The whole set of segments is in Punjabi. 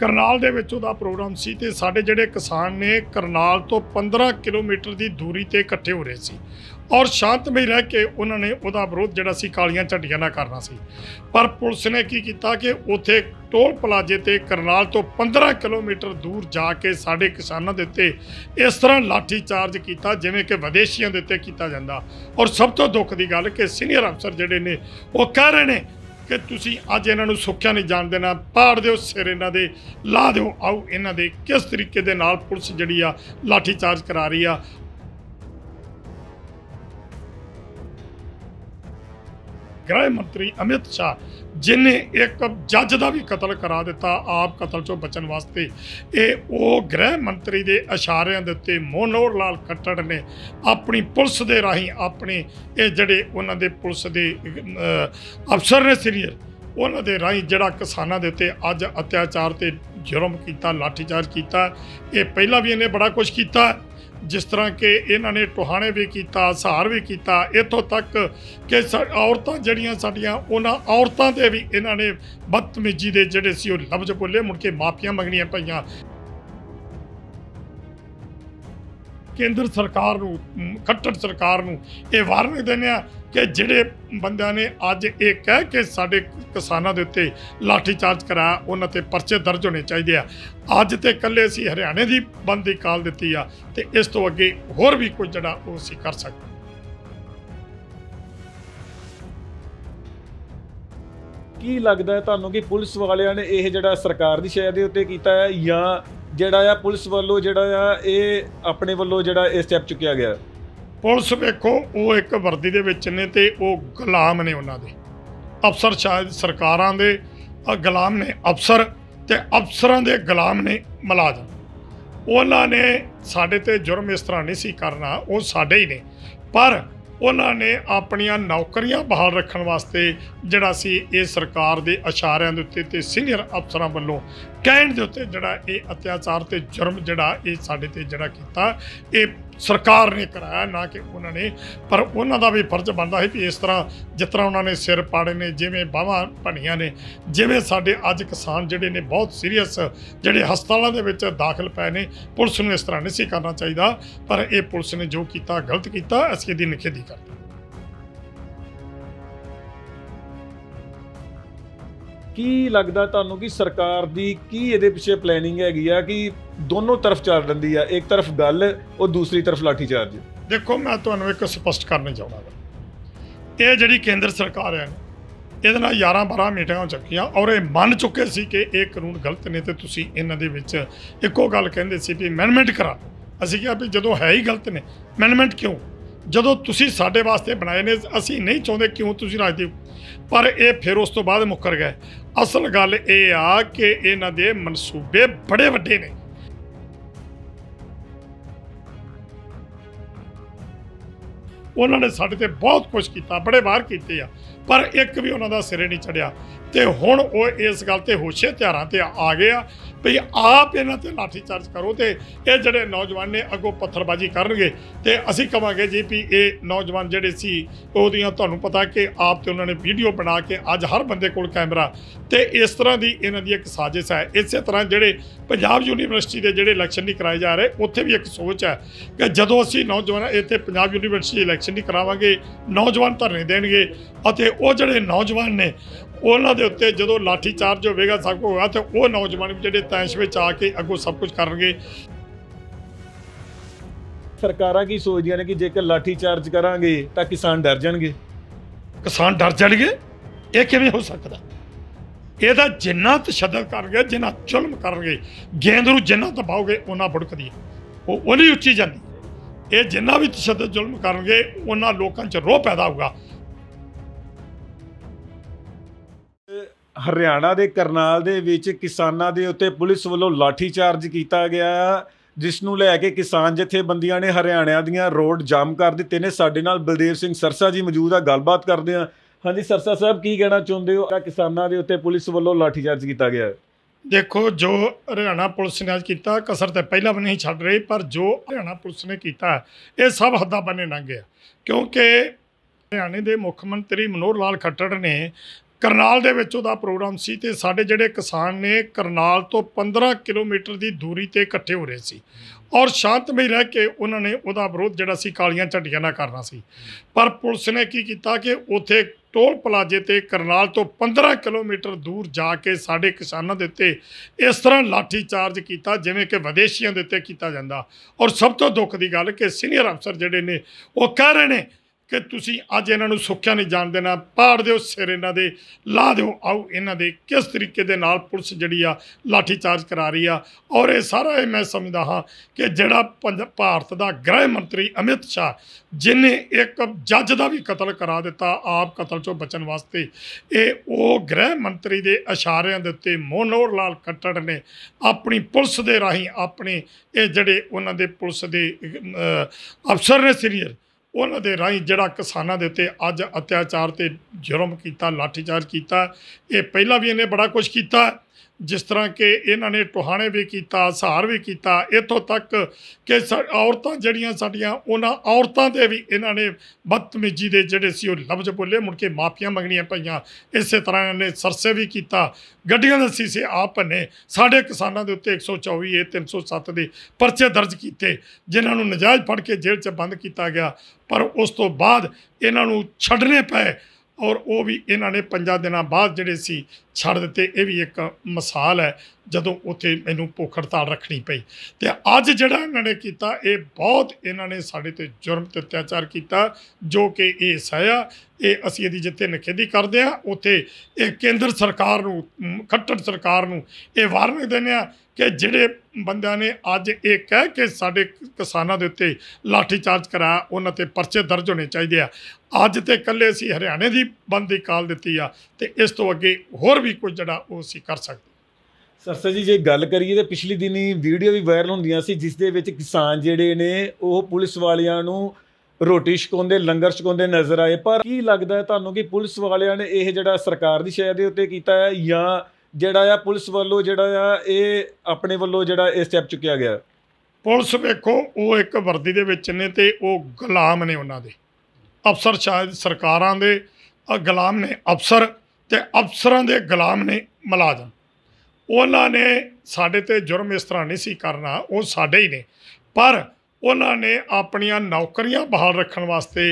ਕਰਨਾਲ ਦੇ ਵਿੱਚ ਉਹਦਾ ਪ੍ਰੋਗਰਾਮ ਸੀ ਤੇ ਸਾਡੇ ਜਿਹੜੇ ਕਿਸਾਨ ਨੇ ਕਰਨਾਲ ਤੋਂ 15 ਕਿਲੋਮੀਟਰ ਦੀ ਦੂਰੀ ਤੇ ਇਕੱਠੇ ਹੋ ਰਹੇ ਸੀ ਔਰ ਸ਼ਾਂਤਮਈ ਰਹਿ ਕੇ ਉਹਨਾਂ ਨੇ ਉਹਦਾ ਵਿਰੋਧ ਜਿਹੜਾ ਸੀ ਕਾਲੀਆਂ ਝੰਡੀਆਂ ਨਾਲ ਕਰਨਾ ਸੀ ਪਰ ਪੁਲਿਸ ਨੇ ਕੀ ਕੀਤਾ ਕਿ ਉਥੇ ਟੋਲ ਪਲਾਜੇ ਤੇ ਕਰਨਾਲ ਤੋਂ 15 ਕਿਲੋਮੀਟਰ ਦੂਰ ਜਾ ਕੇ ਸਾਡੇ ਕਿਸਾਨਾਂ ਦੇ ਉੱਤੇ ਇਸ ਤਰ੍ਹਾਂ ਲਾਠੀ ਚਾਰਜ ਕੀਤਾ ਜਿਵੇਂ ਕਿ ਵਿਦੇਸ਼ੀਆਂ ਦੇ ਉੱਤੇ ਕੀਤਾ ਜਾਂਦਾ ਔਰ ਸਭ ਤੋਂ ਦੁੱਖ ਦੀ ਗੱਲ ਕਿ ਸੀਨੀਅਰ ਅਫਸਰ ਜਿਹੜੇ ਨੇ ਉਹ ਕਹਿ ਰਹੇ ਨੇ ਕਿ ਤੁਸੀਂ ਅੱਜ ਇਹਨਾਂ ਨੂੰ ਸੁੱਖਿਆ ਨਹੀਂ ਜਾਣ ਦੇਣਾ ਪਾੜ ਦਿਓ ਸਿਰ ਇਹਨਾਂ ਦੇ ਲਾ ਦਿਓ ਆਓ ਇਹਨਾਂ ਦੇ ਕਿਸ ਤਰੀਕੇ ਦੇ ਨਾਲ ਪੁਲਿਸ ਜਿਹੜੀ ਆ ਲਾਠੀ ਚਾਰਜ ਕਰਾ ਰਹੀ ਆ ਗ੍ਰਹਿ ਮੰਤਰੀ ਅਮਿਤ ਸ਼ਾਹ ਜਿਨੇ ਇੱਕ ਜੱਜ ਦਾ ਵੀ ਕਤਲ ਕਰਾ ਦਿੱਤਾ ਆਪ ਕਤਲ ਚੋਂ ਬਚਣ ਵਾਸਤੇ ਇਹ ਉਹ ਗ੍ਰਹਿ ਮੰਤਰੀ ਦੇ ਇਸ਼ਾਰਿਆਂ ਦੇ ਉੱਤੇ ਮੋਨੋਰ ਲਾਲ ਖੱਟੜ ਨੇ ਆਪਣੀ ਪੁਲਿਸ ਦੇ ਰਾਹੀਂ ਆਪਣੇ ਇਹ ਜਿਹੜੇ ਉਹਨਾਂ ਦੇ ਪੁਲਿਸ ਦੇ ਅਫਸਰ ਨੇ ਸੀਨੀਅਰ ਉਹਨਾਂ ਦੇ ਰਾਹੀਂ ਜਿਹੜਾ ਕਿਸਾਨਾਂ ਦੇ ਉੱਤੇ ਅੱਜ ਅਤਿਆਚਾਰ ਤੇ ਜੁਰਮ ਕੀਤਾ ਲਾਠੀਚਾਰਜ ਕੀਤਾ ਇਹ ਪਹਿਲਾਂ ਵੀ ਇਹਨੇ ਬੜਾ ਕੁਝ ਕੀਤਾ ਜਿਸ ਤਰ੍ਹਾਂ ਕਿ ਇਹਨਾਂ ਨੇ ਟੋਹਾਣੇ ਵੀ ਕੀਤਾ ਸਹਾਰ ਵੀ ਕੀਤਾ ਇਥੋਂ ਤੱਕ ਕਿ ਔਰਤਾਂ ਜਿਹੜੀਆਂ ਸਾਡੀਆਂ ਉਹਨਾਂ ਔਰਤਾਂ ਦੇ ਵੀ ਇਹਨਾਂ ਨੇ ਬਦਤਮੀਜੀ ਦੇ ਜਿਹੜੇ ਸੀ ਉਹ ਲਫ਼ਜ਼ ਬੋਲੇ ਮੁੜ ਕੇ ਮਾਫੀਆਂ ਮੰਗਣੀਆਂ ਪਈਆਂ ਕੇਂਦਰ ਸਰਕਾਰ ਨੂੰ ਖੱਟੜ ਸਰਕਾਰ ਨੂੰ ਇਹ ਵਾਰਨਿੰਗ ਦਿੰਨੇ ਆ ਕਿ ਜਿਹੜੇ ਬੰਦਿਆਂ ਨੇ ਅੱਜ ਇਹ ਕਹਿ ਕੇ ਸਾਡੇ ਕਿਸਾਨਾਂ ਦੇ ਉੱਤੇ ਲਾਠੀ ਚਾਰਜ ਕਰਾਇਆ ਉਹਨਾਂ ਤੇ ਪਰਚੇ ਦਰਜ ਹੋਣੇ ਚਾਹੀਦੇ ਆ ਅੱਜ ਤੇ ਇਕੱਲੇ ਅਸੀਂ ਹਰਿਆਣੇ ਦੀ ਬੰਦੀ ਕਾਲ ਦਿੱਤੀ ਆ ਤੇ ਇਸ ਤੋਂ ਅੱਗੇ ਹੋਰ ਵੀ ਕੁਝ ਜਿਹੜਾ ਉਹ ਅਸੀਂ ਕਰ ਸਕਦੇ ਕੀ ਲੱਗਦਾ ਤੁਹਾਨੂੰ ਕਿ ਪੁਲਿਸ ਵਾਲਿਆਂ ਨੇ ਇਹ ਜਿਹੜਾ ਸਰਕਾਰ ਦੀ ਸ਼ਾਇਦ ਦੇ ਉੱਤੇ ਕੀਤਾ ਹੈ ਜਾਂ ਜਿਹੜਾ ਆ ਪੁਲਿਸ ਵੱਲੋਂ ਜਿਹੜਾ ਆ ਇਹ ਆਪਣੇ ਵੱਲੋਂ ਜਿਹੜਾ ਇਹ ਸਟੈਪ ਚੁੱਕਿਆ ਗਿਆ ਪੁਲਿਸ ਵੇਖੋ ਉਹ ਇੱਕ ਵਰਦੀ ਦੇ ਵਿੱਚ ਨੇ ਤੇ ਉਹ ਗੁਲਾਮ ਨੇ ਉਹਨਾਂ ਦੇ ਅਫਸਰ ਸ਼ਾਇਦ ਸਰਕਾਰਾਂ ਦੇ ਗੁਲਾਮ ਨੇ ਅਫਸਰ ਤੇ ਅਫਸਰਾਂ ਦੇ ਗੁਲਾਮ ਨੇ ਮਲਾਜ਼ਮ ਉਹਨਾਂ ਨੇ ਸਾਡੇ ਤੇ ਜੁਰਮ ਇਸ ਤਰ੍ਹਾਂ ਨਹੀਂ ਸੀ ਕਰਨਾ ਉਹ ਸਾਡੇ ਹੀ ਨੇ ਪਰ ਉਹਨਾਂ ਨੇ ਆਪਣੀਆਂ ਨੌਕਰੀਆਂ ਬਹਾਲ ਰੱਖਣ ਵਾਸਤੇ ਜਿਹੜਾ ਸੀ ਇਹ ਸਰਕਾਰ ਦੇ ਇਸ਼ਾਰਿਆਂ ਦੇ ਉੱਤੇ ਤੇ ਸੀਨੀਅਰ ਅਫਸਰਾਂ ਵੱਲੋਂ ਕਹਿਣ ਦੇ ਉੱਤੇ ਜਿਹੜਾ ਇਹ ਅਤਿਆਚਾਰ ਤੇ ਜੁਰਮ ਜਿਹੜਾ ਇਹ ਸਾਡੇ ਤੇ ਜਿਹੜਾ ਕੀਤਾ ਇਹ ਸਰਕਾਰ ਨੇ ਕਰਾਇਆ ਨਾ ਕਿ ਉਹਨਾਂ ਨੇ ਪਰ ਉਹਨਾਂ ਦਾ ਵੀ ਫਰਜ਼ ਬਣਦਾ ਹੈ ਕਿ ਇਸ ਤਰ੍ਹਾਂ ਜਿਸ ਤਰ੍ਹਾਂ ਉਹਨਾਂ ਨੇ ਸਿਰ ਪਾੜੇ ਨੇ ਜਿਵੇਂ ਬਾਵਾਂ ਭਣੀਆਂ ਨੇ ਜਿਵੇਂ ਸਾਡੇ ਅੱਜ ਕਿਸਾਨ ਜਿਹੜੇ ਨੇ ਬਹੁਤ ਸੀਰੀਅਸ ਜਿਹੜੇ ਹਸਪਤਾਲਾਂ ਦੇ ਵਿੱਚ ਦਾਖਲ ਪਏ ਨੇ ਪੁਲਿਸ ਨੂੰ ਇਸ ਤਰ੍ਹਾਂ ਨਹੀਂ ਸੀ ਕਰਨਾ ਚਾਹੀਦਾ ਪਰ ਇਹ ਪੁਲਿਸ ਨੇ ਜੋ ਕੀਤਾ ਗਲਤ ਕੀਤਾ ਅਸੀਂ ਇਹਦੀ ਨਿਖੇਧੀ ਕਰਦੇ ਕੀ ਲੱਗਦਾ ਤੁਹਾਨੂੰ ਕਿ ਸਰਕਾਰ ਦੀ ਕੀ ਇਹਦੇ ਪਿੱਛੇ ਪਲੈਨਿੰਗ ਹੈਗੀ ਆ ਕਿ ਦੋਨੋਂ ਤਰਫ ਚੱਲ ਰੰਦੀ ਆ ਇੱਕ ਤਰਫ ਗੱਲ ਉਹ ਦੂਸਰੀ ਤਰਫ ਲਾਠੀ ਚਾਰਜ ਦੇਖੋ ਮੈਂ ਤੁਹਾਨੂੰ ਇੱਕ ਸਪਸ਼ਟ ਕਰਨ ਚਾਹੁੰਦਾ ਇਹ ਜਿਹੜੀ ਕੇਂਦਰ ਸਰਕਾਰ ਹੈ ਇਹਦੇ ਨਾਲ 11 12 ਮੀਟਿੰਗਾਂ ਹੋ ਚੱਕੀਆਂ ਔਰ ਇਹ ਮੰਨ ਚੁੱਕੇ ਸੀ ਕਿ ਇਹ ਕਾਨੂੰਨ ਗਲਤ ਨੇ ਤੇ ਤੁਸੀਂ ਇਹਨਾਂ ਦੇ ਵਿੱਚ ਇੱਕੋ ਗੱਲ ਕਹਿੰਦੇ ਸੀ ਵੀ ਅਮੈਂਡਮੈਂਟ ਕਰਾ ਅਸੀਂ ਕਿਹਾ ਵੀ ਜਦੋਂ ਹੈ ਹੀ ਗਲਤ ਨੇ ਅਮੈਂਡਮੈਂਟ ਕਿਉਂ ਜਦੋਂ ਤੁਸੀਂ ਸਾਡੇ ਵਾਸਤੇ ਬਣਾਏ ਨੇ ਅਸੀਂ ਨਹੀਂ ਚਾਹੁੰਦੇ ਕਿਉਂ ਤੁਸੀਂ ਰਾਜਦੀਪ ਪਰ ਇਹ ਫਿਰ ਉਸ ਤੋਂ ਬਾਅਦ ਮੁੱਕਰ ਗਏ ਅਸਲ ਗੱਲ ਇਹ ਆ ਕਿ ਇਹਨਾਂ ਦੇ ਮਨਸੂਬੇ ਬੜੇ ਵੱਡੇ ਨੇ ਉਹਨਾਂ ਨੇ ਸਾਡੇ ਤੇ ਬਹੁਤ ਕੁਝ ਕੀਤਾ ਬੜੇ ਵਾਰ ਕੀਤੇ ਆ ਪਰ ਇੱਕ ਵੀ ਉਹਨਾਂ ਦਾ ਸਿਰੇ ਨਹੀਂ ਚੜਿਆ ਤੇ ਹੁਣ ਉਹ ਇਸ ਗੱਲ ਤੇ ਹੋਸ਼ੇ ਧਿਆਰਾਂ ਤੇ ਆ ਗਏ ਆ ਵੀ ਆਪ ਇਹਨਾਂ ਤੇ ਲਾਠੀ ਚਾਰਜ ਕਰੋ ਤੇ ਇਹ ਜਿਹੜੇ ਨੌਜਵਾਨ ਨੇ ਅੱਗੋਂ ਪੱਥਰਬਾਜ਼ੀ ਕਰਨਗੇ ਤੇ ਅਸੀਂ ਕਵਾਂਗੇ ਜੀ ਵੀ ਇਹ ਨੌਜਵਾਨ ਜਿਹੜੇ ਸੀ ਉਹਦੀਆਂ ਤੁਹਾਨੂੰ ਪਤਾ ਕਿ ਆਪ ਤੇ ਉਹਨਾਂ ਨੇ ਵੀਡੀਓ ਬਣਾ ਕੇ ਅੱਜ ਹਰ ਬੰਦੇ ਕੋਲ ਕੈਮਰਾ ਤੇ ਇਸ ਤਰ੍ਹਾਂ ਦੀ ਇਹਨਾਂ ਦੀ ਇੱਕ ਸਾਜ਼ਿਸ਼ ਹੈ ਇਸੇ ਤਰ੍ਹਾਂ ਜਿਹੜੇ ਪੰਜਾਬ ਯੂਨੀਵਰਸਿਟੀ ਦੇ ਜਿਹੜੇ ਇਲੈਕਸ਼ਨ ਨਹੀਂ ਕਰਾਏ ਜਾ ਰਹੇ ਉੱਥੇ ਵੀ ਇੱਕ ਸੋਚ ਹੈ ਕਿ ਜਦੋਂ ਅਸੀਂ ਨੌਜਵਾਨ ਇੱਥੇ ਪੰਜਾਬ ਯੂਨੀਵਰਸਿਟੀ ਇਲੈਕਸ਼ਨ ਨਹੀਂ ਕਰਾਵਾਂਗੇ ਨੌਜਵਾਨ ਧਰਨੇ ਦੇਣਗੇ ਅਤੇ ਉਹ ਜਿਹੜੇ ਨੌਜਵਾਨ ਨੇ ਉਹਨਾਂ ਦੇ ਦੇ ਉੱਤੇ ਜਦੋਂ ਲਾਠੀ ਚਾਰਜ ਹੋਵੇਗਾ ਸਭ ਕੁਝ ਹੋਗਾ ਤੇ ਉਹ ਨੌਜਵਾਨ ਜਿਹੜੇ ਤੈਸ਼ ਵਿੱਚ ਆ ਕੇ ਅੱਗੋਂ ਸਭ ਕੁਝ ਕਰਨਗੇ ਸਰਕਾਰਾਂ ਕੀ ਸੋਚਦੀਆਂ ਨੇ ਕਿ ਜੇਕਰ ਲਾਠੀ ਚਾਰਜ ਕਰਾਂਗੇ ਤਾਂ ਕਿਸਾਨ ਡਰ ਜਾਣਗੇ ਕਿਸਾਨ ਡਰ ਜਾਣਗੇ ਇਹ ਕਿਵੇਂ ਹੋ ਸਕਦਾ ਇਹਦਾ ਜਿੰਨਾ ਤਸ਼ੱਦਦ ਕਰਗੇ ਜਿੰਨਾ ਜ਼ੁਲਮ ਕਰਨਗੇ ਗੇਂਦ ਨੂੰ ਜਿੰਨਾ ਦਬਾਓਗੇ ਉਹਨਾਂ ਬੁੜਕਦੀ ਉਹ ਉਹਨੀ ਉੱਚੀ ਜਾਂਦੀ ਇਹ ਜਿੰਨਾ ਵੀ ਤਸ਼ੱਦਦ ਜ਼ੁਲਮ ਕਰਨਗੇ ਉਹਨਾਂ ਲੋਕਾਂ 'ਚ ਰੋਹ ਪੈਦਾ ਹੋਊਗਾ ਹਰਿਆਣਾ ਦੇ ਕਰਨਾਲ ਦੇ ਵਿੱਚ ਕਿਸਾਨਾਂ ਦੇ ਉੱਤੇ ਪੁਲਿਸ ਵੱਲੋਂ ਲਾਠੀ ਚਾਰਜ ਕੀਤਾ ਗਿਆ ਜਿਸ ਨੂੰ ਲੈ ਕੇ ਕਿਸਾਨ ਜਥੇਬੰਦੀਆਂ ਨੇ ਹਰਿਆਣਾ ਦੀਆਂ ਰੋਡ ਜਾਮ ਕਰ ਦਿੱਤੇ ਨੇ ਸਾਡੇ ਨਾਲ ਬਲਦੇਵ ਸਿੰਘ ਸਰਸਾ ਜੀ ਮੌਜੂਦ ਆ ਗੱਲਬਾਤ ਕਰਦੇ ਆ ਹਾਂਜੀ ਸਰਸਾ ਸਾਹਿਬ ਕੀ ਕਹਿਣਾ ਚਾਹੁੰਦੇ ਹੋ ਕਿ ਕਿਸਾਨਾਂ ਦੇ ਉੱਤੇ ਪੁਲਿਸ ਵੱਲੋਂ ਲਾਠੀ ਚਾਰਜ ਕੀਤਾ ਗਿਆ ਹੈ ਦੇਖੋ ਜੋ ਹਰਿਆਣਾ ਪੁਲਿਸ ਨੇ ਅੱਜ ਕੀਤਾ ਕਸਰ ਤੇ ਪਹਿਲਾਂ ਵੀ ਨਹੀਂ ਛੱਡ ਰਹੀ ਪਰ ਜੋ ਹਰਿਆਣਾ ਪੁਲਿਸ ਨੇ ਕੀਤਾ ਇਹ ਸਭ ਹੱਦਾਂ ਬੰਨੇ ਲੰਘ ਗਿਆ ਕਿਉਂਕਿ ਹਰਿਆਣੇ ਦੇ ਮੁੱਖ ਮੰਤਰੀ ਮਨੋਹਰ ਲਾਲ ਖੱਟੜ ਨੇ ਕਰਨਾਲ ਦੇ ਵਿੱਚ ਉਹਦਾ ਪ੍ਰੋਗਰਾਮ ਸੀ ਤੇ ਸਾਡੇ ਜਿਹੜੇ ਕਿਸਾਨ ਨੇ ਕਰਨਾਲ ਤੋਂ 15 ਕਿਲੋਮੀਟਰ ਦੀ ਦੂਰੀ ਤੇ ਇਕੱਠੇ ਹੋ ਰਹੇ ਸੀ ਔਰ ਸ਼ਾਂਤਮਈ ਰਹਿ ਕੇ ਉਹਨਾਂ ਨੇ ਉਹਦਾ ਵਿਰੋਧ ਜਿਹੜਾ ਸੀ ਕਾਲੀਆਂ ਝੱਟੀਆਂ ਨਾਲ ਕਰਨਾ ਸੀ ਪਰ ਪੁਲਿਸ ਨੇ ਕੀ ਕੀਤਾ ਕਿ ਉਥੇ ਟੋਲ ਪਲਾਜੇ ਤੇ ਕਰਨਾਲ ਤੋਂ 15 ਕਿਲੋਮੀਟਰ ਦੂਰ ਜਾ ਕੇ ਸਾਡੇ ਕਿਸਾਨਾਂ ਦੇ ਉੱਤੇ ਇਸ ਤਰ੍ਹਾਂ ਲਾਠੀ ਚਾਰਜ ਕੀਤਾ ਜਿਵੇਂ ਕਿ ਵਿਦੇਸ਼ੀਆਂ ਦੇ ਉੱਤੇ ਕੀਤਾ ਜਾਂਦਾ ਔਰ ਸਭ ਤੋਂ ਦੁੱਖ ਦੀ ਗੱਲ ਕਿ ਸੀਨੀਅਰ ਅਫਸਰ ਜਿਹੜੇ ਨੇ ਉਹ ਕਹਿ ਰਹੇ ਨੇ ਕਿ ਤੁਸੀਂ ਅੱਜ ਇਹਨਾਂ ਨੂੰ ਸੁੱਖਿਆ ਨਹੀਂ ਜਾਣ ਦੇਣਾ ਪਾੜ ਦਿਓ ਸਿਰ ਇਹਨਾਂ ਦੇ ਲਾ ਦਿਓ ਆਓ ਇਹਨਾਂ ਦੇ ਕਿਸ ਤਰੀਕੇ ਦੇ ਨਾਲ ਪੁਲਿਸ ਜਿਹੜੀ ਆ ਲਾਠੀ ਚਾਰਜ ਕਰਾ ਰਹੀ ਆ ਔਰ ਇਹ ਸਾਰਾ ਇਹ ਮੈਂ ਸਮਝਦਾ ਹਾਂ ਕਿ ਜਿਹੜਾ ਭਾਰਤ ਦਾ ਗ੍ਰਹਿ ਮੰਤਰੀ ਅਮਿਤ ਸ਼ਾਹ ਜਿਨੇ ਇੱਕ ਜੱਜ ਦਾ ਵੀ ਕਤਲ ਕਰਾ ਦਿੱਤਾ ਆਪ ਕਤਲ ਚੋਂ ਬਚਣ ਵਾਸਤੇ ਇਹ ਉਹ ਗ੍ਰਹਿ ਮੰਤਰੀ ਦੇ ਇਸ਼ਾਰਿਆਂ ਦੇ ਉੱਤੇ ਮੋਨੋਰ ਲਾਲ ਕੱਟੜ ਨੇ ਆਪਣੀ ਪੁਲਿਸ ਦੇ ਰਾਹੀਂ ਆਪਣੇ ਇਹ ਜਿਹੜੇ ਉਹਨਾਂ ਦੇ ਪੁਲਿਸ ਦੇ ਅਫਸਰ ਨੇ ਸੀਨੀਅਰ ਉਹਨਾਂ ਦੇ ਰਾਹੀਂ ਜਿਹੜਾ ਕਿਸਾਨਾਂ ਦੇ ਉੱਤੇ ਅੱਜ ਅਤਿਆਚਾਰ ਤੇ ਜੁਰਮ ਕੀਤਾ ਲਾਠੀਚਾਰਜ ਕੀਤਾ ਇਹ ਪਹਿਲਾਂ ਵੀ ਇਹਨੇ ਬੜਾ ਕੁਝ ਕੀਤਾ ਜਿਸ ਤਰ੍ਹਾਂ ਕਿ ਇਹਨਾਂ ਨੇ ਟੋਹਾਣੇ ਵੀ ਕੀਤਾ ਸਹਾਰ ਵੀ ਕੀਤਾ ਇਥੋਂ ਤੱਕ ਕਿ ਔਰਤਾਂ ਜਿਹੜੀਆਂ ਸਾਡੀਆਂ ਉਹਨਾਂ ਔਰਤਾਂ ਦੇ ਵੀ ਇਹਨਾਂ ਨੇ ਬਦਤਮੀਜੀ ਦੇ ਜਿਹੜੇ ਸੀ ਉਹ ਲਫ਼ਜ਼ ਬੋਲੇ ਮੁੜ ਕੇ ਮਾਫੀਆਂ ਮੰਗਣੀਆਂ ਪਈਆਂ ਇਸੇ ਤਰ੍ਹਾਂ ਇਹਨੇ ਸਰਸੇ ਵੀ ਕੀਤਾ ਗੱਡੀਆਂ ਦਾ ਸੀਸੇ ਆਪ ਨੇ ਸਾਡੇ ਕਿਸਾਨਾਂ ਦੇ ਉੱਤੇ 124 ਏ 307 ਦੇ ਪਰਚੇ ਦਰਜ ਕੀਤੇ ਜਿਨ੍ਹਾਂ ਨੂੰ ਨਜਾਇਜ਼ ਫੜ ਕੇ ਜੇਲ੍ਹ 'ਚ ਬੰਦ ਕੀਤਾ ਗਿਆ ਪਰ ਉਸ ਤੋਂ ਬਾਅਦ ਇਹਨਾਂ ਨੂੰ ਛੱਡਨੇ ਪਏ ਔਰ ਉਹ ਵੀ ਇਹਨਾਂ ਨੇ ਪੰਜਾਂ ਦਿਨਾਂ ਬਾਅਦ ਜਿਹੜੇ ਸੀ ਛੱਡ ਦਿੱਤੇ ਇਹ ਵੀ ਇੱਕ ਮਿਸਾਲ ਹੈ ਜਦੋਂ ਉੱਥੇ ਮੈਨੂੰ ਭੁੱਖ ਹੜਤਾਲ ਰੱਖਣੀ ਪਈ ਤੇ ਅੱਜ ਜਿਹੜਾ ਇਹਨਾਂ ਨੇ ਕੀਤਾ ਇਹ ਬਹੁਤ ਇਹਨਾਂ ਨੇ ਸਾਡੇ ਤੇ ਜੁਰਮ ਤੇ ਅਤਿਆਚਾਰ ਕੀਤਾ ਜੋ ਕਿ ਇਹ ਸਾਇਆ ਇਹ ਅਸੀਂ ਇਹਦੀ ਜਿੱਤੇ ਨਖੇਦੀ ਕਰਦੇ ਆ ਉੱਥੇ ਇਹ ਕੇਂਦਰ ਸਰਕਾਰ ਨੂੰ ਖੱਟੜ ਸਰਕਾਰ ਨੂੰ ਇਹ ਵਾਰਨਿੰਗ ਦਿੰਦੇ ਆ ਕਿ ਜਿਹੜੇ ਬੰਦਿਆਂ ਨੇ ਅੱਜ ਇਹ ਕਹਿ ਕੇ ਸਾਡੇ ਕਿਸਾਨਾਂ ਦੇ ਉੱਤੇ ਲਾਠੀ ਚਾਰਜ ਕਰਾਇਆ ਉਹਨਾਂ ਤੇ ਪਰਚੇ ਦਰਜ ਹੋਣੇ ਚਾਹੀਦੇ ਆ ਅੱਜ ਤੇ ਇਕੱਲੇ ਸੀ ਹਰਿਆਣੇ ਦੀ ਬੰਦੀ ਕਾਲ ਦਿੱਤੀ ਆ ਤੇ ਇਸ ਤੋਂ ਅੱਗੇ ਹੋਰ ਵੀ ਕੁਝ ਜਿਹੜਾ ਉਹ ਅਸੀਂ ਕਰ ਸਕਦੇ ਸਰਸਾ ਜੀ ਜੇ ਗੱਲ ਕਰੀਏ ਤੇ ਪਿਛਲੀ ਦਿਨੀ ਵੀਡੀਓ ਵੀ ਵਾਇਰਲ ਹੁੰਦੀਆਂ ਸੀ ਜਿਸ ਦੇ ਵਿੱਚ ਕਿਸਾਨ ਜਿਹੜੇ ਨੇ ਉਹ ਪੁਲਿਸ ਵਾਲਿਆਂ ਨੂੰ ਰੋਟੀ ਛਕਾਉਂਦੇ ਲੰਗਰ ਛਕਾਉਂਦੇ ਨਜ਼ਰ ਆਏ ਪਰ ਕੀ ਲੱਗਦਾ ਹੈ ਤੁਹਾਨੂੰ ਕਿ ਪੁਲਿਸ ਵਾਲਿਆਂ ਨੇ ਇਹ ਜਿਹੜਾ ਸਰਕਾਰ ਦੀ ਸ਼ਾਇਦ ਦੇ ਉੱਤੇ ਕੀਤਾ ਹੈ ਜਾਂ ਜਿਹੜਾ ਆ ਪੁਲਿਸ ਵੱਲੋਂ ਜਿਹੜਾ ਆ ਇਹ ਆਪਣੇ ਵੱਲੋਂ ਜਿਹੜਾ ਇਹ ਸਟੈਪ ਚੁੱਕਿਆ ਗਿਆ ਪੁਲਿਸ ਵੇਖੋ ਉਹ ਇੱਕ ਵਰਦੀ ਦੇ ਵਿੱਚ ਨੇ ਤੇ ਉਹ ਗੁਲਾਮ ਨੇ ਉਹਨਾਂ ਦੇ ਅਫਸਰ ਸ਼ਾਇਦ ਸਰਕਾਰਾਂ ਦੇ ਗੁਲਾਮ ਨੇ ਅਫਸਰ ਤੇ ਅਫਸਰਾਂ ਦੇ ਗੁਲਾਮ ਨੇ ਮਲਾਜ਼ਮ ਉਹਨਾਂ ਨੇ ਸਾਡੇ ਤੇ ਜੁਰਮ ਇਸ ਤਰ੍ਹਾਂ ਨਹੀਂ ਸੀ ਕਰਨਾ ਉਹ ਸਾਡੇ ਹੀ ਨੇ ਪਰ ਉਹਨਾਂ ਨੇ ਆਪਣੀਆਂ ਨੌਕਰੀਆਂ ਬਹਾਲ ਰੱਖਣ ਵਾਸਤੇ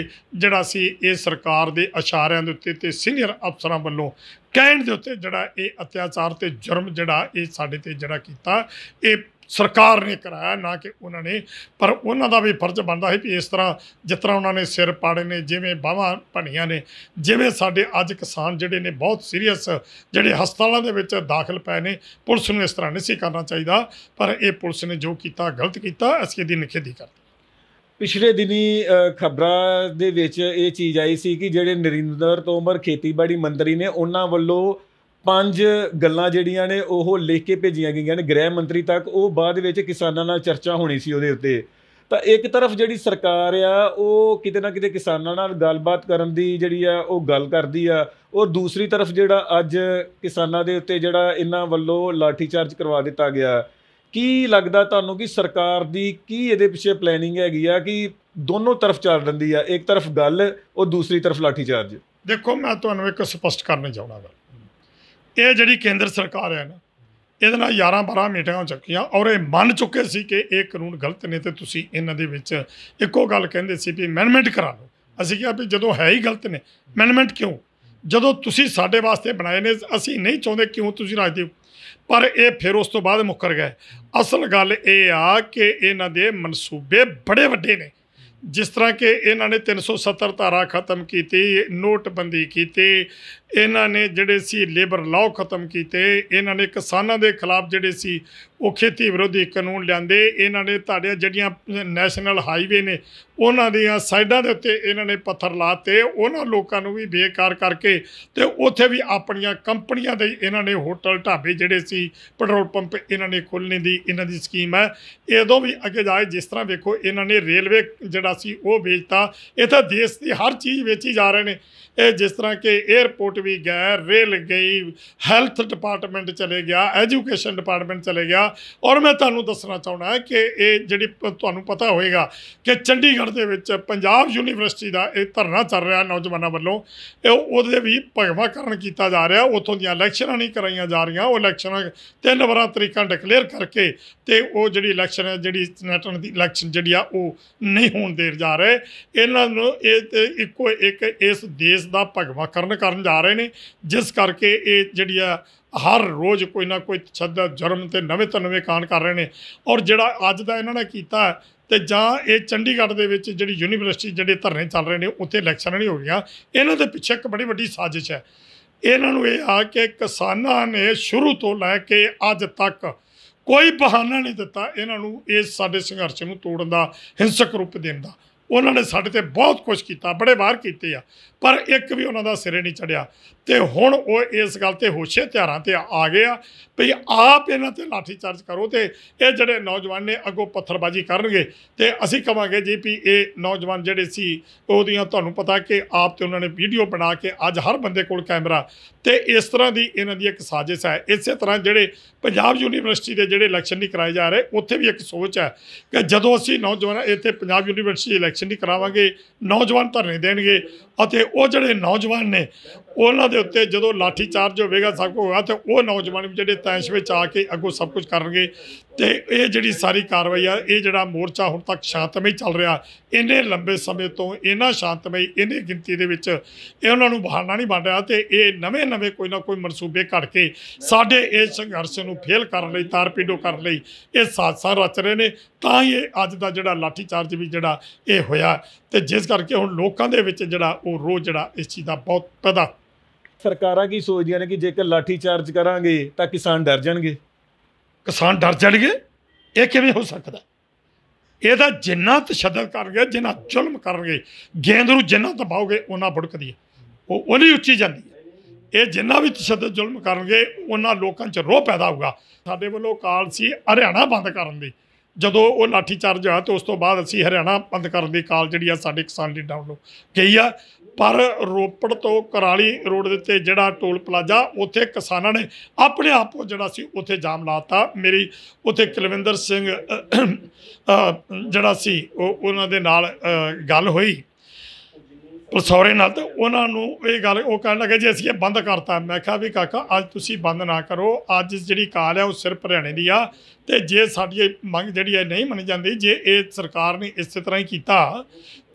ਜਿਹੜਾ ਸੀ ਇਹ ਸਰਕਾਰ ਦੇ ਇਸ਼ਾਰਿਆਂ ਦੇ ਉੱਤੇ ਤੇ ਸੀਨੀਅਰ ਅਫਸਰਾਂ ਵੱਲੋਂ ਕਹਿਣ ਦੇ ਉੱਤੇ ਜਿਹੜਾ ਇਹ ਅਤਿਆਚਾਰ ਤੇ ਜੁਰਮ ਜਿਹੜਾ ਇਹ ਸਾਡੇ ਤੇ ਜਿਹੜਾ ਕੀਤਾ ਇਹ ਸਰਕਾਰ ਨੇ ਕਰਾਇਆ ਨਾ ਕਿ ਉਹਨਾਂ ਨੇ ਪਰ ਉਹਨਾਂ ਦਾ ਵੀ ਫਰਜ਼ ਬਣਦਾ ਹੈ ਕਿ ਇਸ ਤਰ੍ਹਾਂ ਜਿਸ ਤਰ੍ਹਾਂ ਉਹਨਾਂ ਨੇ ਸਿਰ ਪਾੜੇ ਨੇ ਜਿਵੇਂ ਬਾਵਾ ਭਣੀਆਂ ਨੇ ਜਿਵੇਂ ਸਾਡੇ ਅੱਜ ਕਿਸਾਨ ਜਿਹੜੇ ਨੇ ਬਹੁਤ ਸੀਰੀਅਸ ਜਿਹੜੇ ਹਸਪਤਾਲਾਂ ਦੇ ਵਿੱਚ ਦਾਖਲ ਪਏ ਨੇ ਪੁਲਿਸ ਨੂੰ ਇਸ ਤਰ੍ਹਾਂ ਨਹੀਂ ਸੀ ਕਰਨਾ ਚਾਹੀਦਾ ਪਰ ਇਹ ਪੁਲਿਸ ਨੇ ਜੋ ਕੀਤਾ ਗਲਤ ਕੀਤਾ ਅਸੀਂ ਇਹਦੀ ਨਿਖੇਧੀ ਕਰਦੇ ਪਿਛਲੇ ਦਿਨੀ ਖਬਰਾਂ ਦੇ ਵਿੱਚ ਇਹ ਚੀਜ਼ ਆਈ ਸੀ ਕਿ ਜਿਹੜੇ ਨਰਿੰਦਰ ਤੋਮਰ ਖੇਤੀਬਾੜੀ ਮੰਤਰੀ ਨੇ ਉਹਨਾਂ ਵੱਲੋਂ ਪੰਜ ਗੱਲਾਂ ਜਿਹੜੀਆਂ ਨੇ ਉਹ ਲਿਖ ਕੇ ਭੇਜੀਆਂ ਗਈਆਂ ਨੇ ਗ੍ਰਹਿ ਮੰਤਰੀ ਤੱਕ ਉਹ ਬਾਅਦ ਵਿੱਚ ਕਿਸਾਨਾਂ ਨਾਲ ਚਰਚਾ ਹੋਣੀ ਸੀ ਉਹਦੇ ਉੱਤੇ ਤਾਂ ਇੱਕ ਤਰਫ ਜਿਹੜੀ ਸਰਕਾਰ ਆ ਉਹ ਕਿਤੇ ਨਾ ਕਿਤੇ ਕਿਸਾਨਾਂ ਨਾਲ ਗੱਲਬਾਤ ਕਰਨ ਦੀ ਜਿਹੜੀ ਆ ਉਹ ਗੱਲ ਕਰਦੀ ਆ ਔਰ ਦੂਸਰੀ ਤਰਫ ਜਿਹੜਾ ਅੱਜ ਕਿਸਾਨਾਂ ਦੇ ਉੱਤੇ ਜਿਹੜਾ ਇਹਨਾਂ ਵੱਲੋਂ ਲਾਠੀ ਚਾਰਜ ਕਰਵਾ ਦਿੱਤਾ ਗਿਆ ਕੀ ਲੱਗਦਾ ਤੁਹਾਨੂੰ ਕਿ ਸਰਕਾਰ ਦੀ ਕੀ ਇਹਦੇ ਪਿੱਛੇ ਪਲੈਨਿੰਗ ਹੈਗੀ ਆ ਕਿ ਦੋਨੋਂ ਤਰਫ ਚੱਲ ਰੰਦੀ ਆ ਇੱਕ ਤਰਫ ਗੱਲ ਔਰ ਦੂਸਰੀ ਤਰਫ ਲਾਠੀ ਚਾਰਜ ਦੇਖੋ ਮੈਂ ਤੁਹਾਨੂੰ ਇੱਕ ਸਪਸ਼ਟ ਕਰਨੇ ਚਾਹੁੰਦਾ ਗੱਲ ਇਹ ਜਿਹੜੀ ਕੇਂਦਰ ਸਰਕਾਰ ਹੈ ਨਾ ਇਹਦੇ ਨਾਲ 11 12 ਮੀਟਿੰਗਾਂ ਚੱਕੀਆਂ ਔਰ ਇਹ ਮੰਨ ਚੁੱਕੇ ਸੀ ਕਿ ਇਹ ਕਾਨੂੰਨ ਗਲਤ ਨੇ ਤੇ ਤੁਸੀਂ ਇਹਨਾਂ ਦੇ ਵਿੱਚ ਇੱਕੋ ਗੱਲ ਕਹਿੰਦੇ ਸੀ ਵੀ ਅਮੈਂਡਮੈਂਟ ਕਰਾ ਲਓ ਅਸੀਂ ਕਿਹਾ ਵੀ ਜਦੋਂ ਹੈ ਹੀ ਗਲਤ ਨੇ ਅਮੈਂਡਮੈਂਟ ਕਿਉਂ ਜਦੋਂ ਤੁਸੀਂ ਸਾਡੇ ਵਾਸਤੇ ਬਣਾਏ ਨੇ ਅਸੀਂ ਨਹੀਂ ਚਾਹੁੰਦੇ ਕਿਉਂ ਤੁਸੀਂ ਰਾਜ ਦਿਓ ਪਰ ਇਹ ਫਿਰ ਉਸ ਤੋਂ ਬਾਅਦ ਮੁੱਕਰ ਗਏ ਅਸਲ ਗੱਲ ਇਹ ਆ ਕਿ ਇਹਨਾਂ ਦੇ ਮਨਸੂਬੇ ਬੜੇ ਵੱਡੇ ਨੇ ਜਿਸ ਤਰ੍ਹਾਂ ਕਿ ਇਹਨਾਂ ਨੇ 370 ਧਾਰਾ ਖਤਮ ਕੀਤੀ ਨੋਟਬੰਦੀ ਕੀਤੀ ਇਹਨਾਂ ਨੇ ਜਿਹੜੇ ਸੀ ਲੇਬਰ ਲਾਅ ਖਤਮ ਕੀਤੇ ਇਹਨਾਂ ਨੇ ਕਿਸਾਨਾਂ ਦੇ ਖਿਲਾਫ ਜਿਹੜੇ ਸੀ ਉਹ ਖੇਤੀ ਵਿਰੋਧੀ ਕਾਨੂੰਨ ਲਿਆਂਦੇ ਇਹਨਾਂ ਨੇ ਤੁਹਾਡੇ ਜਿਹੜੀਆਂ ਨੈਸ਼ਨਲ ਹਾਈਵੇ ਨੇ ਉਹਨਾਂ ਦੀਆਂ ਸਾਈਡਾਂ ਦੇ ਉੱਤੇ ਇਹਨਾਂ ਨੇ ਪੱਥਰ ਲਾਤੇ ਉਹਨਾਂ ਲੋਕਾਂ ਨੂੰ ਵੀ ਬੇਕਾਰ ਕਰਕੇ ਤੇ ਉੱਥੇ ਵੀ ਆਪਣੀਆਂ ਕੰਪਨੀਆਂ ਦੇ ਇਹਨਾਂ ਨੇ ਹੋਟਲ ਢਾਬੇ ਜਿਹੜੇ ਸੀ ਪੈਟਰੋਲ ਪੰਪ ਇਹਨਾਂ ਨੇ ਖੋਲਣ ਦੀ ਇਹਨਾਂ ਦੀ ਸਕੀਮ ਹੈ ਇਹਦੋਂ ਵੀ ਅੱਗੇ ਜਾਏ ਜਿਸ ਤਰ੍ਹਾਂ ਵੇਖੋ ਇਹਨਾਂ ਨੇ ਰੇਲਵੇ ਜਿਹੜਾ ਸੀ ਉਹ ਵੇਚਤਾ ਇਹ ਤਾਂ ਦੇਸ਼ ਦੀ ਹਰ ਚੀਜ਼ ਵੇਚੀ ਜਾ ਰਹੇ ਨੇ ਇਹ ਜਿਸ ਤਰ੍ਹਾਂ ਕਿ 에어ਪੋਰਟ ਵੀ ਗਿਆ ਰੇਲ ਗਈ ਹੈਲਥ ਡਿਪਾਰਟਮੈਂਟ ਚਲੇ ਗਿਆ ਐਜੂਕੇਸ਼ਨ ਡਿਪਾਰਟਮੈਂਟ ਚਲੇ ਗਿਆ ਔਰ ਮੈਂ ਤੁਹਾਨੂੰ ਦੱਸਣਾ ਚਾਹੁੰਦਾ ਕਿ ਇਹ ਜਿਹੜੀ ਤੁਹਾਨੂੰ ਪਤਾ ਹੋਵੇਗਾ ਕਿ ਚੰਡੀਗੜ੍ਹ ਦੇ ਵਿੱਚ ਪੰਜਾਬ ਯੂਨੀਵਰਸਿਟੀ ਦਾ ਇਹ ਧਰਨਾ ਚੱਲ ਰਿਹਾ ਨੌਜਵਾਨਾਂ ਵੱਲੋਂ ਇਹ ਉਹਦੇ ਵੀ ਭਗਵਾਕਰਨ ਕੀਤਾ ਜਾ ਰਿਹਾ ਉਥੋਂ ਦੀਆਂ ਇਲੈਕਸ਼ਨਾਂ ਨਹੀਂ ਕਰਾਈਆਂ ਜਾ ਰਹੀਆਂ ਉਹ ਇਲੈਕਸ਼ਨਾਂ ਤਿੰਨ ਵਾਰਾਂ ਤਰੀਕਾਂ ਡਿਕਲੇਅਰ ਕਰਕੇ ਤੇ ਉਹ ਜਿਹੜੀ ਇਲੈਕਸ਼ਨ ਹੈ ਜਿਹੜੀ ਸੈਨੇਟਰ ਦੀ ਇਲੈਕਸ਼ਨ ਜਿਹੜੀ ਆ ਉਹ ਨਹੀਂ ਹੋਣ ਦੇ ਜਾ ਰਹੇ ਇਹਨਾਂ ਨੂੰ ਇਹ ਇੱਕੋ ਇੱਕ ਇਸ ਦੇਸ਼ ਇਸ ਦਾ ਭਗਵਾ ਕਰਨ ਕਰਨ ਜਾ ਰਹੇ ਨੇ ਜਿਸ ਕਰਕੇ ਇਹ ਜਿਹੜੀ ਆ ਹਰ ਰੋਜ਼ ਕੋਈ ਨਾ ਕੋਈ ਛੱਦਾ ਜਰਮ ਤੇ ਨਵੇਂ ਤੋਂ ਨਵੇਂ ਕਾਂਡ ਕਰ ਰਹੇ ਨੇ ਔਰ ਜਿਹੜਾ ਅੱਜ ਦਾ ਇਹਨਾਂ ਨੇ ਕੀਤਾ ਤੇ ਜਾਂ ਇਹ ਚੰਡੀਗੜ੍ਹ ਦੇ ਵਿੱਚ ਜਿਹੜੀ ਯੂਨੀਵਰਸਿਟੀ ਜਿਹੜੇ ਧਰਨੇ ਚੱਲ ਰਹੇ ਨੇ ਉੱਥੇ ਇਲੈਕਸ਼ਨ ਨਹੀਂ ਹੋ ਗਿਆ ਇਹਨਾਂ ਦੇ ਪਿੱਛੇ ਇੱਕ ਬੜੀ ਵੱਡੀ ਸਾਜ਼ਿਸ਼ ਹੈ ਇਹਨਾਂ ਨੂੰ ਇਹ ਆ ਕਿ ਕਿਸਾਨਾਂ ਨੇ ਸ਼ੁਰੂ ਤੋਂ ਲੈ ਕੇ ਅੱਜ ਤੱਕ ਕੋਈ ਬਹਾਨਾ ਨਹੀਂ ਦਿੱਤਾ ਇਹਨਾਂ ਨੂੰ ਇਸ ਸਾਡੇ ਸੰਘਰਸ਼ ਨੂੰ ਤੋੜਨ ਦਾ ਹਿੰਸਕ ਰੂਪ ਦੇਣ ਦਾ ਉਹਨਾਂ ਨੇ ਸਾਡੇ ਤੇ ਬਹੁਤ ਕੁਝ ਕੀਤਾ ਬੜੇ ਵਾਰ ਕੀਤੇ ਆ ਪਰ ਇੱਕ ਵੀ ਉਹਨਾਂ ਦਾ ਸਿਰੇ ਨਹੀਂ ਚੜਿਆ ਤੇ ਹੁਣ ਉਹ ਇਸ ਗੱਲ ਤੇ ਹੋਸ਼ੇ ਧਿਆਰਾਂ ਤੇ ਆ ਗਏ ਆ ਭਈ ਆਪ ਇਹਨਾਂ ਤੇ ਲਾਠੀ ਚਾਰਜ ਕਰੋ ਤੇ ਇਹ ਜਿਹੜੇ ਨੌਜਵਾਨ ਨੇ ਅੱਗੋਂ ਪੱਥਰਬਾਜ਼ੀ ਕਰਨਗੇ ਤੇ ਅਸੀਂ ਕਵਾਂਗੇ ਜੀ ਵੀ ਇਹ ਨੌਜਵਾਨ ਜਿਹੜੇ ਸੀ ਉਹਦੀਆਂ ਤੁਹਾਨੂੰ ਪਤਾ ਕਿ ਆਪ ਤੇ ਉਹਨਾਂ ਨੇ ਵੀਡੀਓ ਬਣਾ ਕੇ ਅੱਜ ਹਰ ਬੰਦੇ ਕੋਲ ਕੈਮਰਾ ਤੇ ਇਸ ਤਰ੍ਹਾਂ ਦੀ ਇਹਨਾਂ ਦੀ ਇੱਕ ਸਾਜ਼ਿਸ਼ ਹੈ ਇਸੇ ਤਰ੍ਹਾਂ ਜਿਹੜੇ ਪੰਜਾਬ ਯੂਨੀਵਰਸਿਟੀ ਦੇ ਜਿਹੜੇ ਇਲੈਕਸ਼ਨ ਨਹੀਂ ਕਰਾਏ ਜਾ ਰਹੇ ਉੱਥੇ ਵੀ ਇੱਕ ਸੋਚ ਹੈ ਕਿ ਜਦੋਂ ਅਸੀਂ ਨੌਜਵਾਨ ਇੱਥੇ ਪੰਜਾਬ ਯੂਨੀਵਰਸਿਟੀ ਇਲੈਕਸ਼ਨ ਇਲੈਕਸ਼ਨ ਕਰਾਵਾਂਗੇ ਨੌਜਵਾਨ ਧਰਨੇ ਦੇਣਗੇ ਅਤੇ ਉਹ ਜਿਹੜੇ ਨੌਜਵਾਨ ਨੇ ਉਹਨਾਂ ਦੇ ਉੱਤੇ ਜਦੋਂ ਲਾਠੀ ਚਾਰਜ ਹੋਵੇਗਾ ਸਭ ਕੁਝ ਹੋਗਾ ਤੇ ਉਹ ਨੌਜਵਾਨ ਜਿਹੜੇ ਤੈਸ਼ ਵਿੱਚ ਆ ਕੇ ਅੱਗੋਂ ਸਭ ਕੁਝ ਕਰਨਗੇ ਤੇ ਇਹ ਜਿਹੜੀ ਸਾਰੀ ਕਾਰਵਾਈ ਆ ਇਹ ਜਿਹੜਾ ਮੋਰਚਾ ਹੁਣ ਤੱਕ ਸ਼ਾਂਤਮਈ ਚੱਲ ਰਿਹਾ ਇੰਨੇ ਲੰਬੇ ਸਮੇਂ ਤੋਂ ਇਹਨਾਂ ਸ਼ਾਂਤਮਈ ਇਹਨੇ ਗਿਣਤੀ ਦੇ ਵਿੱਚ ਇਹ ਉਹਨਾਂ ਨੂੰ ਬਹਾਨਾ ਨਹੀਂ ਬਣ ਰਿਹਾ ਤੇ ਇਹ ਨਵੇਂ-ਨਵੇਂ ਕੋਈ ਨਾ ਕੋਈ ਮਨਸੂਬੇ ਘੜ ਕੇ ਸਾਡੇ ਇਸ ਸੰਘਰਸ਼ ਨੂੰ ਫੇਲ ਕਰਨ ਲਈ ਤਾਰਪੀਡੋ ਕਰਨ ਲਈ ਇਹ ਸਾਜ਼ਸਾਂ ਰਚ ਰਹੇ ਨੇ ਤਾਂ ਹੀ ਅੱਜ ਦਾ ਜਿਹੜਾ ਲਾਠੀ ਚਾਰਜ ਵੀ ਜਿਹੜਾ ਇਹ ਹੋਇਆ ਤੇ ਜਿਸ ਕਰਕੇ ਹੁਣ ਲੋਕਾਂ ਦੇ ਵਿੱਚ ਜਿਹੜਾ ਉਹ ਉਹ ਰੋ ਜਿਹੜਾ ਇਸ ਚੀਜ਼ ਦਾ ਬਹੁਤ ਪਤਾ ਸਰਕਾਰਾਂ ਕੀ ਸੋਚਦੀਆਂ ਨੇ ਕਿ ਜੇਕਰ ਲਾਠੀ ਚਾਰਜ ਕਰਾਂਗੇ ਤਾਂ ਕਿਸਾਨ ਡਰ ਜਾਣਗੇ ਕਿਸਾਨ ਡਰ ਜਾਣਗੇ ਇਹ ਕਿਵੇਂ ਹੋ ਸਕਦਾ ਇਹਦਾ ਜਿੰਨਾ ਤਸ਼ੱਦਦ ਕਰਨਗੇ ਜਿੰਨਾ ਜ਼ੁਲਮ ਕਰਨਗੇ ਗੇਂਦ ਨੂੰ ਜਿੰਨਾ ਦਬਾਓਗੇ ਉਹਨਾਂ ਭੜਕਦੀ ਹੈ ਉਹ ਉਹਨੀ ਉੱਚੀ ਜਾਂਦੀ ਹੈ ਇਹ ਜਿੰਨਾ ਵੀ ਤਸ਼ੱਦਦ ਜ਼ੁਲਮ ਕਰਨਗੇ ਉਹਨਾਂ ਲੋਕਾਂ 'ਚ ਰੋਹ ਪੈਦਾ ਹੋਊਗਾ ਸਾਡੇ ਵੱਲੋਂ ਕਾਲ ਸੀ ਹਰਿਆਣਾ ਬੰਦ ਕਰਨ ਦੀ ਜਦੋਂ ਉਹ ਲਾਠੀ ਚਾਰਜ ਹੋਇਆ ਤੇ ਉਸ ਤੋਂ ਬਾਅਦ ਅਸੀਂ ਹਰਿਆਣਾ ਬੰਦ ਕਰਨ ਦੀ ਕਾਲ ਜਿਹੜੀ ਆ ਸਾਡੇ ਕਿਸਾਨ ਦੀ ਡਾਊਨਲੋਡ ਗਈ ਆ ਪਰ ਰੋਪੜ ਤੋਂ ਕਰਾਲੀ ਰੋਡ ਦੇ ਉੱਤੇ ਜਿਹੜਾ ਟੋਲ ਪਲਾਜ਼ਾ ਉੱਥੇ ਕਿਸਾਨਾਂ ਨੇ ਆਪਣੇ ਆਪ ਉਹ ਜਿਹੜਾ ਸੀ ਉੱਥੇ ਜਾਮ ਲਾਤਾ ਮੇਰੀ ਉੱਥੇ ਕੁਲਵਿੰਦਰ ਸਿੰਘ ਜਿਹੜਾ ਸੀ ਉਹ ਉਹਨਾਂ ਦੇ ਨਾਲ ਗੱਲ ਹੋਈ ਪਲਸੌਰੇ ਨਾਲ ਤੇ ਉਹਨਾਂ ਨੂੰ ਇਹ ਗੱਲ ਉਹ ਕਹਿਣ ਲੱਗੇ ਜੀ ਅਸੀਂ ਇਹ ਬੰਦ ਕਰਤਾ ਮੈਂ ਕਿਹਾ ਵੀ ਕਾਕਾ ਅੱਜ ਤੁਸੀਂ ਬੰਦ ਨਾ ਕਰੋ ਅੱਜ ਜਿਹੜੀ ਕਾਲ ਹੈ ਉਹ ਸਿਰਫ ਹਰਿਆਣੇ ਦੀ ਆ ਤੇ ਜੇ ਸਾਡੀ ਮੰਗ ਜਿਹੜੀ ਹੈ ਨਹੀਂ ਮੰਨੀ ਜਾਂਦੀ ਜੇ ਇਹ ਸਰਕਾਰ ਨੇ ਇਸੇ ਤਰ੍ਹਾਂ ਹੀ ਕੀਤਾ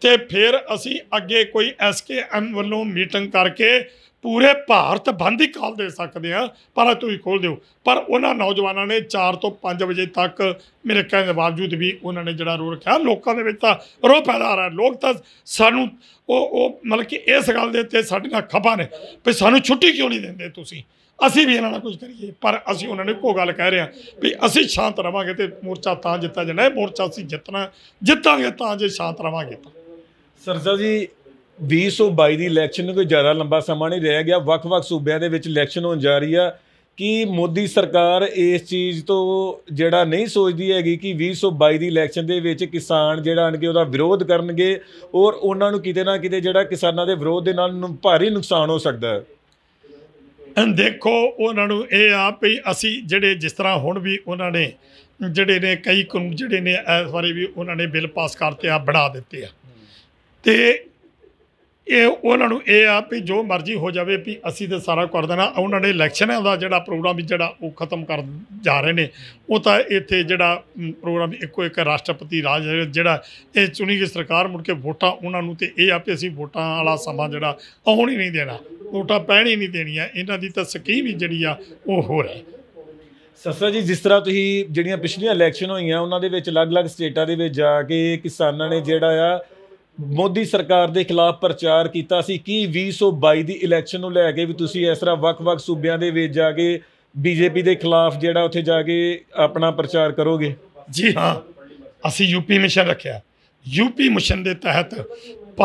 ਤੇ ਫਿਰ ਅਸੀਂ ਅੱਗੇ ਕੋਈ ਐਸਕੇਐਮ ਵੱਲੋਂ ਮੀਟਿੰਗ ਕਰਕੇ ਪੂਰੇ ਭਾਰਤ ਬੰਦ ਹੀ ਕਾਲ ਦੇ ਸਕਦੇ ਆ ਪਰ ਤੁਸੀਂ ਖੋਲ ਦਿਓ ਪਰ ਉਹਨਾਂ ਨੌਜਵਾਨਾਂ ਨੇ 4 ਤੋਂ 5 ਵਜੇ ਤੱਕ ਮੇਰੇ ਕਹਿਣ ਦੇ ਬਾਵਜੂਦ ਵੀ ਉਹਨਾਂ ਨੇ ਜਿਹੜਾ ਰੋ ਰੱਖਿਆ ਲੋਕਾਂ ਦੇ ਵਿੱਚ ਤਾਂ ਰੋ ਪੈਦਾ ਆ ਰਿਹਾ ਲੋਕ ਤਾਂ ਸਾਨੂੰ ਉਹ ਉਹ ਮਤਲਬ ਕਿ ਇਸ ਗੱਲ ਦੇ ਉੱਤੇ ਸਾਡੀਆਂ ਖਫਾ ਨੇ ਵੀ ਸਾਨੂੰ ਛੁੱਟੀ ਕਿਉਂ ਨਹੀਂ ਦਿੰਦੇ ਤੁਸੀਂ ਅਸੀਂ ਵੀ ਇਹਨਾਂ ਨਾਲ ਕੁਝ ਕਰੀਏ ਪਰ ਅਸੀਂ ਉਹਨਾਂ ਨੂੰ ਇੱਕੋ ਗੱਲ ਕਹਿ ਰਹੇ ਵੀ ਅਸੀਂ ਸ਼ਾਂਤ ਰਵਾਂਗੇ ਤੇ ਮੋਰਚਾ ਤਾਂ ਜਿੱਤਾ ਜਾਣਾ ਹੈ ਮੋਰਚਾ ਅਸੀਂ ਜਿੱਤਣਾ ਜਿੱਤਾਂਗੇ ਤਾਂ ਜੇ ਸ਼ਾਂਤ ਰਵਾਂਗੇ ਸਰਜਾ ਜੀ 2022 ਦੀ ਇਲੈਕਸ਼ਨ ਨੂੰ ਕੋਈ ਜ਼ਿਆਦਾ ਲੰਬਾ ਸਮਾਂ ਨਹੀਂ ਰਹਿ ਗਿਆ ਵੱਖ-ਵੱਖ ਸੂਬਿਆਂ ਦੇ ਵਿੱਚ ਇਲੈਕਸ਼ਨ ਹੋਣ ਜਾ ਰਹੀ ਆ ਕਿ ਮੋਦੀ ਸਰਕਾਰ ਇਸ ਚੀਜ਼ ਤੋਂ ਜਿਹੜਾ ਨਹੀਂ ਸੋਚਦੀ ਹੈਗੀ ਕਿ 2022 ਦੀ ਇਲੈਕਸ਼ਨ ਦੇ ਵਿੱਚ ਕਿਸਾਨ ਜਿਹੜਾ ਅਣਕੇ ਉਹਦਾ ਵਿਰੋਧ ਕਰਨਗੇ ਔਰ ਉਹਨਾਂ ਨੂੰ ਕਿਤੇ ਨਾ ਕਿਤੇ ਜਿਹੜਾ ਕਿਸਾਨਾਂ ਦੇ ਵਿਰੋਧ ਦੇ ਨਾਲ ਭਾਰੀ ਨੁਕਸਾਨ ਹੋ ਸਕਦਾ ਹੈ ਦੇਖੋ ਉਹਨਾਂ ਨੂੰ ਇਹ ਆ ਵੀ ਅਸੀਂ ਜਿਹੜੇ ਜਿਸ ਤਰ੍ਹਾਂ ਹੁਣ ਵੀ ਉਹਨਾਂ ਨੇ ਜਿਹੜੇ ਨੇ ਕਈ ਕਾਨੂੰਨ ਜਿਹੜੇ ਨੇ ਇਸ ਵਾਰੇ ਵੀ ਉਹਨਾਂ ਨੇ ਬਿੱਲ ਪਾਸ ਕਰਤੇ ਆ ਬਣਾ ਦਿੱਤੇ ਆ ਤੇ ਇਹ ਉਹਨਾਂ ਨੂੰ ਇਹ ਆ ਵੀ ਜੋ ਮਰਜ਼ੀ ਹੋ ਜਾਵੇ ਵੀ ਅਸੀਂ ਤੇ ਸਾਰਾ ਕਰ ਦੇਣਾ ਉਹਨਾਂ ਨੇ ਹੈ ਦਾ ਜਿਹੜਾ ਪ੍ਰੋਗਰਾਮ ਜਿਹੜਾ ਉਹ ਖਤਮ ਕਰ ਜਾ ਰਹੇ ਨੇ ਉਹ ਤਾਂ ਇੱਥੇ ਜਿਹੜਾ ਪ੍ਰੋਗਰਾਮ ਇੱਕੋ ਇੱਕ ਰਾਸ਼ਟਰਪਤੀ ਰਾਜ ਜਿਹੜਾ ਇਹ ਚੁਣੀ ਗਈ ਸਰਕਾਰ ਮੁੜ ਕੇ ਵੋਟਾਂ ਉਹਨਾਂ ਨੂੰ ਤੇ ਇਹ ਆ ਵੀ ਅਸੀਂ ਵੋਟਾਂ ਵਾਲਾ ਸਮਾਂ ਜਿਹੜਾ ਆਉਣ ਹੀ ਨਹੀਂ ਦੇਣਾ ਵੋਟਾਂ ਪੈਣ ਹੀ ਨਹੀਂ ਦੇਣੀਆਂ ਇਹਨਾਂ ਦੀ ਤਾਂ ਸਕੀਮ ਹੀ ਜਿਹੜੀ ਆ ਉਹ ਹੋਰ ਹੈ ਸਸਰਾ ਜੀ ਜਿਸ ਤਰ੍ਹਾਂ ਤੁਸੀਂ ਜਿਹੜੀਆਂ ਪਿਛਲੀਆਂ ਇਲੈਕਸ਼ਨ ਹੋਈਆਂ ਉਹਨਾਂ ਦੇ ਵਿੱਚ ਅਲੱਗ-ਅਲੱਗ ਸਟੇਟਾਂ ਦੇ ਵਿੱਚ ਜਾ ਕੇ ਕਿਸਾਨਾਂ ਨੇ ਜਿਹੜਾ ਆ ਮੋਦੀ ਸਰਕਾਰ ਦੇ ਖਿਲਾਫ ਪ੍ਰਚਾਰ ਕੀਤਾ ਸੀ ਕਿ 2022 ਦੀ ਇਲੈਕਸ਼ਨ ਨੂੰ ਲੈ ਕੇ ਵੀ ਤੁਸੀਂ ਇਸ ਤਰ੍ਹਾਂ ਵੱਖ-ਵੱਖ ਸੂਬਿਆਂ ਦੇ ਵਿੱਚ ਜਾ ਕੇ ਬੀਜੇਪੀ ਦੇ ਖਿਲਾਫ ਜਿਹੜਾ ਉੱਥੇ ਜਾ ਕੇ ਆਪਣਾ ਪ੍ਰਚਾਰ ਕਰੋਗੇ ਜੀ ਹਾਂ ਅਸੀਂ ਯੂਪੀ ਮਿਸ਼ਨ ਰੱਖਿਆ ਯੂਪੀ ਮਿਸ਼ਨ ਦੇ ਤਹਿਤ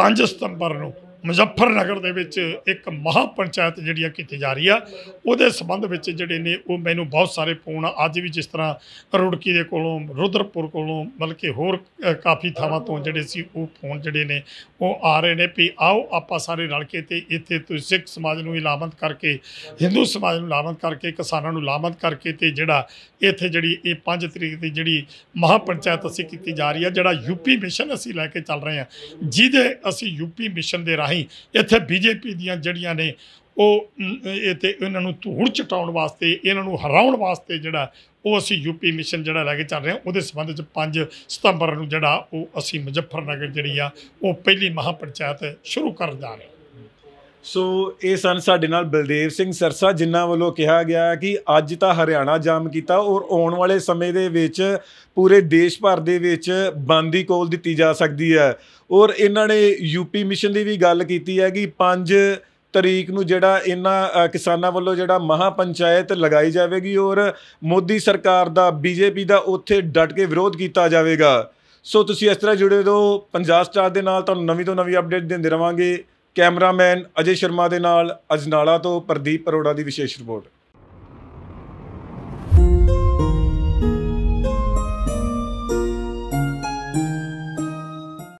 5 ਸਤੰਬਰ ਨੂੰ ਮੁਜ਼ੱਫਰਨਗਰ ਦੇ ਵਿੱਚ ਇੱਕ ਮਹਾ ਪੰਚਾਇਤ ਜਿਹੜੀ ਆ ਕੀਤੀ ਜਾ ਰਹੀ ਆ ਉਹਦੇ ਸੰਬੰਧ ਵਿੱਚ ਜਿਹੜੇ ਨੇ ਉਹ ਮੈਨੂੰ ਬਹੁਤ ਸਾਰੇ ਫੋਨ ਅੱਜ ਵੀ ਜਿਸ ਤਰ੍ਹਾਂ ਰੁੜਕੀ ਦੇ ਕੋਲੋਂ ਰੁਦਰਪੁਰ ਕੋਲੋਂ ਬਲਕਿ ਹੋਰ ਕਾਫੀ ਥਾਵਾਂ ਤੋਂ ਜਿਹੜੇ ਸੀ ਉਹ ਫੋਨ ਜਿਹੜੇ ਨੇ ਉਹ ਆ ਰਹੇ ਨੇ ਵੀ ਆਓ ਆਪਾਂ ਸਾਰੇ ਰਲ ਕੇ ਤੇ ਇੱਥੇ ਤੁਸੀਂ ਸਿੱਖ ਸਮਾਜ ਨੂੰ ਇਲਾਮਤ ਕਰਕੇ ਹਿੰਦੂ ਸਮਾਜ ਨੂੰ ਲਾਮਤ ਕਰਕੇ ਕਿਸਾਨਾਂ ਨੂੰ ਲਾਮਤ ਕਰਕੇ ਤੇ ਜਿਹੜਾ ਇੱਥੇ ਜਿਹੜੀ ਇਹ 5 ਤਰੀਕ ਦੀ ਜਿਹੜੀ ਮਹਾ ਪੰਚਾਇਤ ਅਸੀਂ ਕੀਤੀ ਜਾ ਰਹੀ ਆ ਜਿਹੜਾ ਯੂਪੀ ਮਿਸ਼ਨ ਅਸੀਂ ਲੈ ਕੇ ਚੱਲ ਰਹੇ ਆ ਜਿਹਦੇ ਅਸੀਂ ਯੂਪੀ ਮਿਸ਼ਨ ਦੇ ਰਾਹੀਂ ਰਾਹੀਂ ਇੱਥੇ ਬੀਜੇਪੀ ਦੀਆਂ ਜੜੀਆਂ ਨੇ ਉਹ ਇਹ ਤੇ ਇਹਨਾਂ ਨੂੰ ਧੂੜ ਚਟਾਉਣ ਵਾਸਤੇ ਇਹਨਾਂ ਨੂੰ ਹਰਾਉਣ ਵਾਸਤੇ ਜਿਹੜਾ ਉਹ ਅਸੀਂ ਯੂਪੀ ਮਿਸ਼ਨ ਜਿਹੜਾ ਲੈ ਕੇ ਚੱਲ ਰਹੇ ਹਾਂ ਉਹਦੇ ਸੰਬੰਧ ਵਿੱਚ 5 ਸਤੰਬਰ ਨੂੰ ਜਿਹੜਾ ਉਹ ਅਸੀਂ ਮੁਜ਼ੱਫਰਨਗਰ ਜਿਹੜੀ ਆ ਉਹ ਪਹਿਲੀ ਮਹਾਪੰਚਾਇਤ ਸ਼ੁਰੂ ਕਰਨ ਜਾ ਰਹੇ ਸੋ ਇਹ ਸਨ ਸਾਡੇ ਨਾਲ ਬਲਦੇਵ ਸਿੰਘ ਸਰਸਾ ਜਿਨ੍ਹਾਂ ਵੱਲੋਂ ਕਿਹਾ ਗਿਆ ਕਿ ਅੱਜ ਤਾਂ ਹਰਿਆਣਾ ਜਾਮ ਕੀਤਾ ਔਰ ਆਉਣ ਵਾਲੇ ਸਮੇਂ ਦੇ ਵਿੱਚ ਪੂਰੇ ਦੇਸ਼ ਭਰ ਦੇ ਵਿੱਚ ਬੰਦੀ ਕੋਲ ਦਿੱਤੀ ਜਾ ਸਕਦੀ ਹੈ ਔਰ ਇਹਨਾਂ ਨੇ ਯੂਪੀ ਮਿਸ਼ਨ ਦੀ ਵੀ ਗੱਲ ਕੀਤੀ ਹੈ ਕਿ 5 ਤਰੀਕ ਨੂੰ ਜਿਹੜਾ ਇਹਨਾਂ ਕਿਸਾਨਾਂ ਵੱਲੋਂ ਜਿਹੜਾ ਮਹਾ ਪੰਚਾਇਤ ਲਗਾਈ ਜਾਵੇਗੀ ਔਰ ਮੋਦੀ ਸਰਕਾਰ ਦਾ ਬੀਜੇਪੀ ਦਾ ਉੱਥੇ ਡਟ ਕੇ ਵਿਰੋਧ ਕੀਤਾ ਜਾਵੇਗਾ ਸੋ ਤੁਸੀਂ ਇਸ ਤਰ੍ਹਾਂ ਜੁੜੇ ਰਹੋ ਪੰਜਾਬ ਸਟਾਰ ਦੇ ਨਾਲ ਤੁਹਾਨੂੰ ਨਵੀਂ ਤੋਂ ਨਵੀਂ ਅਪਡੇਟ ਦਿੰਦੇ ਰਵਾਂਗੇ ਕੈਮਰਾਮੈਨ ਅਜੇ ਸ਼ਰਮਾ ਦੇ ਨਾਲ ਅਜਨਾਲਾ ਤੋਂ ਪ੍ਰਦੀਪ ਅਰੋੜਾ ਦੀ ਵਿਸ਼ੇਸ਼ ਰਿਪੋਰਟ